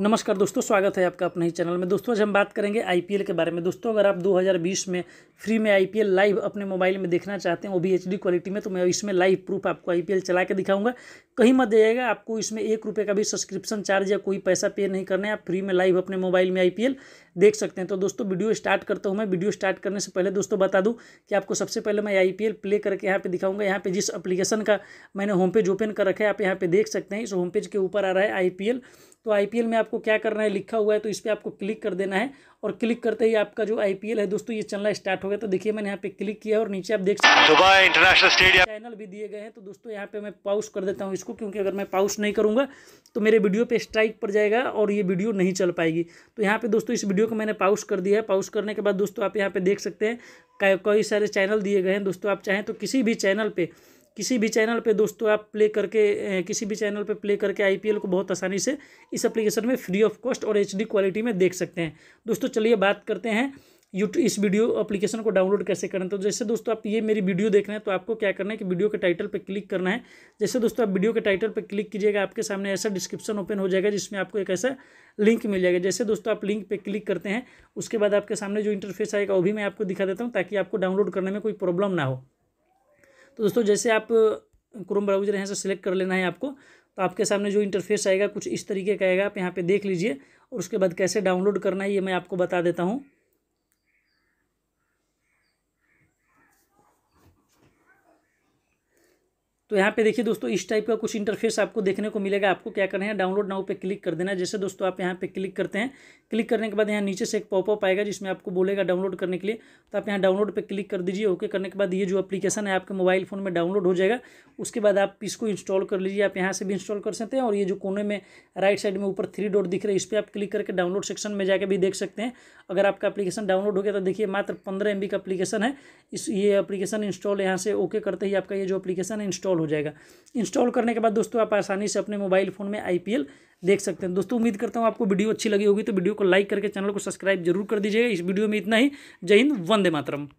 नमस्कार दोस्तों स्वागत है आपका अपने ही चैनल में दोस्तों आज हम बात करेंगे आईपीएल के बारे में दोस्तों अगर आप 2020 में फ्री में आईपीएल लाइव अपने मोबाइल में देखना चाहते हैं वो भी एचडी क्वालिटी में तो मैं इसमें लाइव प्रूफ आपको आईपीएल चला के दिखाऊंगा कहीं मत जाइएगा आपको इसमें एक रुपये का भी सब्सक्रिप्शन चार्ज या कोई पैसा पे नहीं करना है आप फ्री में लाइव अपने मोबाइल में आई देख सकते हैं तो दोस्तों वीडियो स्टार्ट करता हूँ मैं वीडियो स्टार्ट करने से पहले दोस्तों बता दूँ कि आपको सबसे पहले मैं आई प्ले करके यहाँ पर दिखाऊंगा यहाँ पर जिस अप्लीकेशन का मैंने होम पेज ओपन कर रखा है आप यहाँ पर देख सकते हैं इस होम पेज के ऊपर आ रहा है आई तो आई में आपको क्या करना है लिखा हुआ है तो इस पर आपको क्लिक कर देना है और क्लिक करते ही आपका जो आई है दोस्तों ये चलना स्टार्ट हो गया तो देखिए मैंने यहाँ पे क्लिक किया और नीचे आप देख सकते हैं दुबई इंटरनेशनल स्टेडियम चैनल भी दिए गए हैं तो दोस्तों यहाँ पे मैं पाउस कर देता हूँ इसको क्योंकि अगर मैं पाउस नहीं करूँगा तो मेरे वीडियो पर स्ट्राइक पड़ जाएगा और ये वीडियो नहीं चल पाएगी तो यहाँ पे दोस्तों इस वीडियो को मैंने पाउस कर दिया है पाउस करने के बाद दोस्तों आप यहाँ पे देख सकते हैं कई सारे चैनल दिए गए हैं दोस्तों आप चाहें तो किसी भी चैनल पे किसी भी चैनल पे दोस्तों आप प्ले करके किसी भी चैनल पे प्ले करके आईपीएल को बहुत आसानी से इस एप्लीकेशन में फ्री ऑफ कॉस्ट और एच क्वालिटी में देख सकते हैं दोस्तों चलिए बात करते हैं यूट्यूब इस वीडियो एप्लीकेशन को डाउनलोड कैसे करें तो जैसे दोस्तों आप ये मेरी वीडियो देख रहे हैं तो आपको क्या करना है कि वीडियो के टाइटल पर क्लिक करना है जैसे दोस्तों आप वीडियो के टाइटल पर क्लिक कीजिएगा आपके सामने ऐसा डिस्क्रिप्शन ओपन हो जाएगा जिसमें आपको एक ऐसा लिंक मिल जाएगा जैसे दोस्तों आप लिंक पर क्लिक करते हैं उसके बाद आपके सामने जो इंटरफेस आएगा वो भी मैं आपको दिखा देता हूँ ताकि आपको डाउनलोड करने में कोई प्रॉब्लम ना हो तो दोस्तों जैसे आप क्रोम ब्राउजर यहाँ से सिलेक्ट कर लेना है आपको तो आपके सामने जो इंटरफेस आएगा कुछ इस तरीके का आएगा आप यहाँ पे देख लीजिए और उसके बाद कैसे डाउनलोड करना है ये मैं आपको बता देता हूँ तो यहाँ पे देखिए दोस्तों इस टाइप का कुछ इंटरफेस आपको देखने को मिलेगा आपको क्या करना है डाउनलोड नाउ पे क्लिक कर देना है जैसे दोस्तों आप यहाँ पे क्लिक करते हैं क्लिक करने के बाद यहाँ नीचे से एक पॉपअप आएगा जिसमें आपको बोलेगा डाउनलोड करने के लिए तो आप यहाँ डाउनलोड पर क्लिक कर दीजिए ओके करने के बाद ये जो अपलीकेशन है आपके मोबाइल फोन में डाउनलोड हो जाएगा उसके बाद आप इसको इंस्टॉल कर लीजिए आप यहाँ से भी इंस्टॉल कर सकते हैं और ये जो कोने में राइट साइड में ऊपर थ्री डॉट दिख रहा है इस पर आप क्लिक करके डाउनलोड सेक्शन में जाकर भी देख सकते हैं अगर आपका अपलीकेशन डाउनलोड हो गया तो देखिए मात्र पंद्रह एम का अपलीकेशन है इस ये अपलीकेशन इंस्टॉल यहाँ से ओके करते ही आपका ये जो अपलीकेशन है इंस्टॉल इंस्टॉल हो जाएगा इंस्टॉल करने के बाद दोस्तों आप आसानी से अपने मोबाइल फ़ोन में आई देख सकते हैं दोस्तों उम्मीद करता हूँ आपको वीडियो अच्छी लगी होगी तो वीडियो को लाइक करके चैनल को सब्सक्राइब जरूर कर दीजिएगा इस वीडियो में इतना ही जय हिंद वंदे मातरम